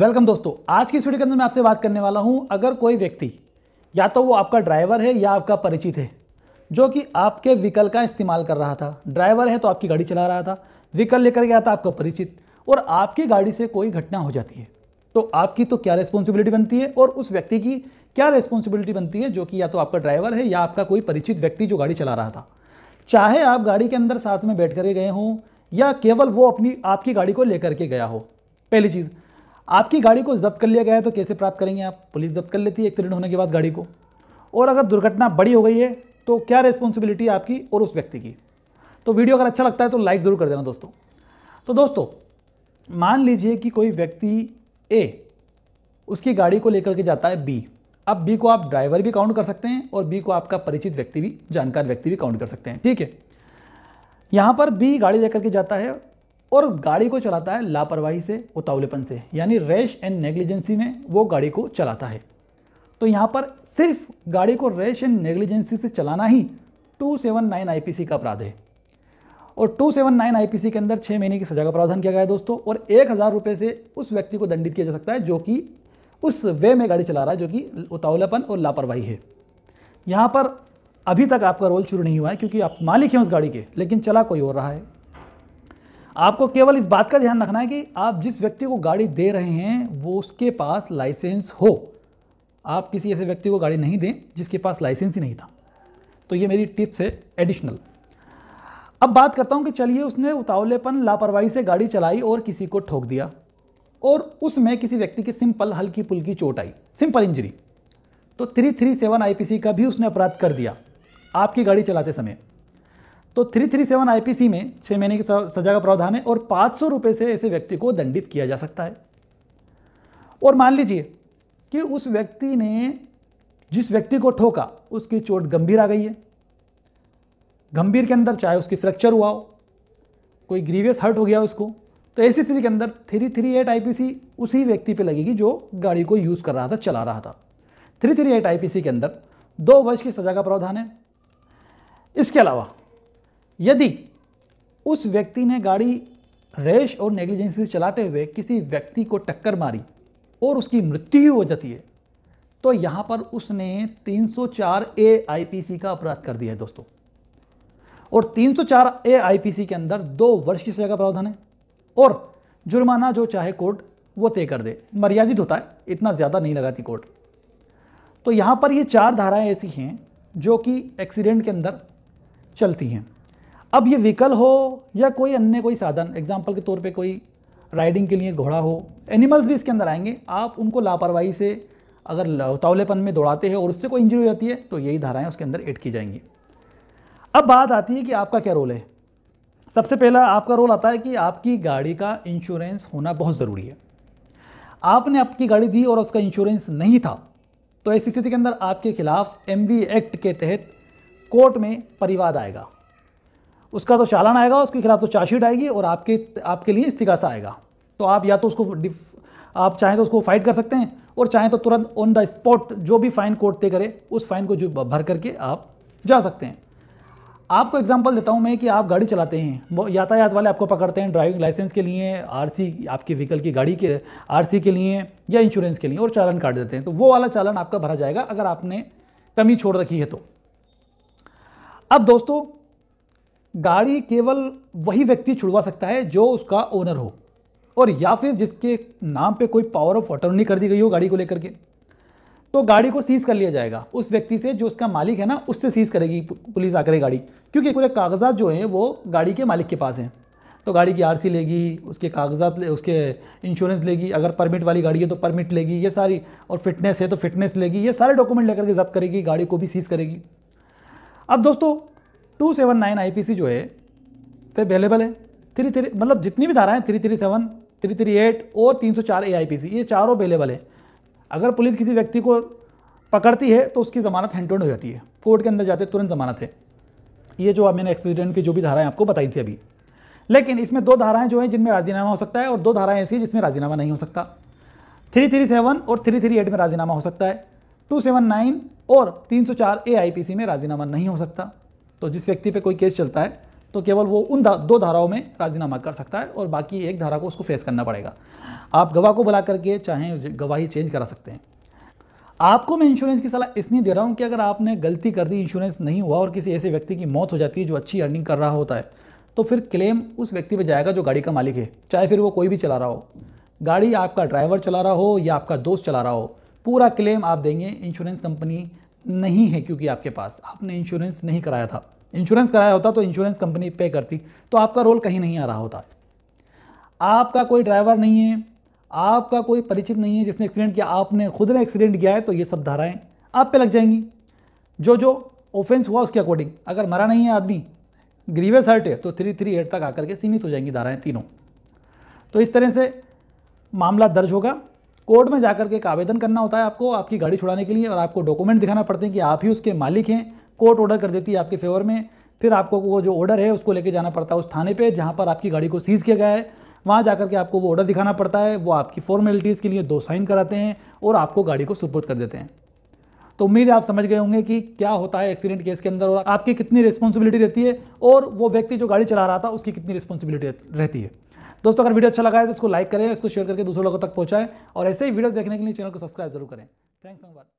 welcome दोस्तों आज की इस वीडियो के अंदर मैं आपसे बात करने वाला हूँ अगर कोई व्यक्ति या तो वो आपका ड्राइवर है या आपका परिचित है जो कि आपके व्हीकल का इस्तेमाल कर रहा था ड्राइवर है तो आपकी गाड़ी चला रहा था व्हीकल लेकर गया था आपका परिचित और आपकी गाड़ी से कोई घटना हो जाती है तो आपकी तो क्या रिस्पॉन्सिबिलिटी बनती है और उस व्यक्ति की क्या रिस्पॉन्सिबिलिटी बनती है जो कि या तो आपका ड्राइवर है या आपका कोई परिचित व्यक्ति जो गाड़ी चला रहा था चाहे आप गाड़ी के अंदर साथ में बैठ कर गए हों या केवल वो अपनी आपकी गाड़ी को लेकर के गया हो पहली चीज़ आपकी गाड़ी को जब्त कर लिया गया है तो कैसे प्राप्त करेंगे आप पुलिस जब्त कर लेती है एक्सीडेंट होने के बाद गाड़ी को और अगर दुर्घटना बड़ी हो गई है तो क्या रिस्पॉन्सिबिलिटी आपकी और उस व्यक्ति की तो वीडियो अगर अच्छा लगता है तो लाइक ज़रूर कर देना दोस्तों तो दोस्तों मान लीजिए कि कोई व्यक्ति ए उसकी गाड़ी को लेकर के जाता है बी अब बी को आप ड्राइवर भी काउंट कर सकते हैं और बी को आपका परिचित व्यक्ति भी जानकार व्यक्ति भी काउंट कर सकते हैं ठीक है यहाँ पर बी गाड़ी लेकर के जाता है और गाड़ी को चलाता है लापरवाही से उतावलेपन से यानी रैश एंड नेग्लिजेंसी में वो गाड़ी को चलाता है तो यहाँ पर सिर्फ गाड़ी को रैश एंड नेग्लिजेंसी से चलाना ही 279 सेवन का अपराध है और 279 सेवन के अंदर छः महीने की सजा का प्रावधान किया गया है दोस्तों और एक हज़ार रुपये से उस व्यक्ति को दंडित किया जा सकता है जो कि उस वे में गाड़ी चला रहा है जो कि उतावलापन और लापरवाही है यहाँ पर अभी तक आपका रोल शुरू नहीं हुआ है क्योंकि आप मालिक हैं उस गाड़ी के लेकिन चला कोई और रहा है आपको केवल इस बात का ध्यान रखना है कि आप जिस व्यक्ति को गाड़ी दे रहे हैं वो उसके पास लाइसेंस हो आप किसी ऐसे व्यक्ति को गाड़ी नहीं दें जिसके पास लाइसेंस ही नहीं था तो ये मेरी टिप्स है एडिशनल अब बात करता हूँ कि चलिए उसने उतावलेपन लापरवाही से गाड़ी चलाई और किसी को ठोक दिया और उसमें किसी व्यक्ति की सिंपल हल्की पुल्की चोट आई सिंपल इंजरी तो 337 सी का भी उसने अपराध कर दिया आपकी गाड़ी चलाते समय तो थ्री थ्री सेवन आईपीसी में छः महीने की सजा का प्रावधान है और पांच सौ रुपये से ऐसे व्यक्ति को दंडित किया जा सकता है और मान लीजिए कि उस व्यक्ति ने जिस व्यक्ति को ठोका उसकी चोट गंभीर आ गई है गंभीर के अंदर चाहे उसकी फ्रैक्चर हुआ हो कोई ग्रीवियस हर्ट हो गया उसको तो ऐसी स्थिति के अंदर थ्री थ्री एट आई उसी व्यक्ति पे लगेगी जो गाड़ी को यूज़ कर रहा था चला रहा था थ्री थ्री एट आई के अंदर दो वर्ष की सज़ा का प्रावधान है इसके अलावा यदि उस व्यक्ति ने गाड़ी रेश और नेग्लिजेंसी से चलाते हुए किसी व्यक्ति को टक्कर मारी और उसकी मृत्यु ही हो जाती है तो यहाँ पर उसने 304 ए आईपीसी का अपराध कर दिया है दोस्तों और 304 ए आईपीसी के अंदर दो वर्ष की सजा का प्रावधान है और जुर्माना जो चाहे कोर्ट वो तय कर दे मर्यादित होता है इतना ज़्यादा नहीं लगाती कोर्ट तो यहाँ पर ये चार धाराएं ऐसी हैं जो कि एक्सीडेंट के अंदर चलती हैं अब ये व्हीकल हो या कोई अन्य कोई साधन एग्जाम्पल के तौर पर कोई राइडिंग के लिए घोड़ा हो एनिमल्स भी इसके अंदर आएंगे आप उनको लापरवाही से अगर उतावलेपन में दौड़ाते हैं और उससे कोई इंजरी हो जाती है तो यही धाराएँ उसके अंदर एड की जाएंगी अब बात आती है कि आपका क्या रोल है सबसे पहला आपका रोल आता है कि आपकी गाड़ी का इंश्योरेंस होना बहुत ज़रूरी है आपने आपकी गाड़ी दी और उसका इंश्योरेंस नहीं था तो ऐसी स्थिति के अंदर आपके खिलाफ एम एक्ट के तहत कोर्ट में परिवाद आएगा उसका तो चालान आएगा उसके खिलाफ तो चार्जशीट आएगी और आपके आपके लिए इस्तीकासा आएगा तो आप या तो उसको आप चाहें तो उसको फाइट कर सकते हैं और चाहें तो तुरंत ऑन द स्पॉट जो भी फाइन कोर्ट तय करे उस फाइन को जो भर करके आप जा सकते हैं आपको एग्जांपल देता हूं मैं कि आप गाड़ी चलाते हैं यातायात वाले आपको पकड़ते हैं ड्राइविंग लाइसेंस के लिए आरसी आपके व्हीकल की गाड़ी के आरसी के लिए या इंश्योरेंस के लिए और चालान काट देते हैं तो वो वाला चालान आपका भरा जाएगा अगर आपने कमी छोड़ रखी है तो अब दोस्तों गाड़ी केवल वही व्यक्ति छुड़वा सकता है जो उसका ओनर हो और या फिर जिसके नाम पे कोई पावर ऑफ अटॉर्नी कर दी गई हो गाड़ी को लेकर के तो गाड़ी को सीज कर लिया जाएगा उस व्यक्ति से जो उसका मालिक है ना उससे सीज करेगी पुलिस आकर गाड़ी क्योंकि पूरे कागजात जो हैं वो गाड़ी के मालिक के पास हैं तो गाड़ी की आरसी लेगी उसके कागजात ले उसके इंश्योरेंस लेगी अगर परमिट वाली गाड़ी है तो परमिट लेगी ये सारी और फिटनेस है तो फिटनेस लेगी ये सारे डॉक्यूमेंट लेकर के जब्त करेगी गाड़ी को भी सीज़ करेगी अब दोस्तों two seven nine I P C जो है पे अवेलेबल है थ्री थ्री मतलब जितनी भी धाराएं three three seven three three eight और तीन सौ चार ए आई पी सी ये चारों अवेलेबल है अगर पुलिस किसी व्यक्ति को पकड़ती है तो उसकी ज़मानत हैंड हो जाती है कोर्ट के अंदर जाते तुरंत ज़मानत है ये जो मैंने एक्सीडेंट की जो भी धाराएं आपको बताई थी अभी लेकिन इसमें दो धाराएं जो हैं जिनमें राजीनामा हो सकता है और दो धाराएं ऐसी हैं जिसमें राजीनामा नहीं हो सकता थ्री थ्री सेवन और थ्री थ्री एट में राजीनामा हो सकता है टू सेवन नाइन और तीन सौ चार ए आई पी सी में राजीनामा नहीं हो सकता तो जिस व्यक्ति पे कोई केस चलता है तो केवल वो उन दो धाराओं में राजीनामा कर सकता है और बाकी एक धारा को उसको फेस करना पड़ेगा आप गवाह को बुला करके चाहें गवाही चेंज करा सकते हैं आपको मैं इंश्योरेंस की सलाह इसलिए दे रहा हूँ कि अगर आपने गलती कर दी इंश्योरेंस नहीं हुआ और किसी ऐसे व्यक्ति की मौत हो जाती है जो अच्छी अर्निंग कर रहा होता है तो फिर क्लेम उस व्यक्ति पर जाएगा जो गाड़ी का मालिक है चाहे फिर वो कोई भी चला रहा हो गाड़ी आपका ड्राइवर चला रहा हो या आपका दोस्त चला रहा हो पूरा क्लेम आप देंगे इंश्योरेंस कंपनी नहीं है क्योंकि आपके पास आपने इंश्योरेंस नहीं कराया था इंश्योरेंस कराया होता तो इंश्योरेंस कंपनी पे करती तो आपका रोल कहीं नहीं आ रहा होता आपका कोई ड्राइवर नहीं है आपका कोई परिचित नहीं है जिसने एक्सीडेंट किया आपने खुद ने एक्सीडेंट किया है तो ये सब धाराएं आप पे लग जाएंगी जो जो ऑफेंस हुआ उसके अकॉर्डिंग अगर मरा नहीं है आदमी ग्रीवेस हर्ट है तो थ्री थ्री एट तक आकर के सीमित हो जाएंगी धाराएं तीनों तो इस तरह से मामला दर्ज होगा कोर्ट में जाकर के एक आवेदन करना होता है आपको आपकी गाड़ी छुड़ाने के लिए और आपको डॉक्यूमेंट दिखाना पड़ते हैं कि आप ही उसके मालिक हैं कोर्ट ऑर्डर कर देती है आपके फेवर में फिर आपको वो जो ऑर्डर है उसको लेके जाना पड़ता है उस थाने पे जहाँ पर आपकी गाड़ी को सीज़ किया गया है वहाँ जाकर के आपको वो ऑर्डर दिखाना पड़ता है वो आपकी फॉर्मेलिटीज़ के लिए दो साइन कराते हैं और आपको गाड़ी को सुपुर्द कर देते हैं तो उम्मीद है आप समझ गए होंगे कि क्या होता है एक्सीडेंट केस के अंदर और आपकी कितनी रिस्पॉन्सिबिलिटी रहती है और वो व्यक्ति जो गाड़ी चला रहा था उसकी कितनी रिस्पॉन्सिबिलिटी रहती है दोस्तों अगर वीडियो अच्छा लगा है तो इसको लाइक करें इसको शेयर करके दूसरे लोगों तक पहुँचाएं और ऐसे ही वीडियो देखने के लिए चैनल को सब्सक्राइब जरूर करें थैंक्स धन्यवाद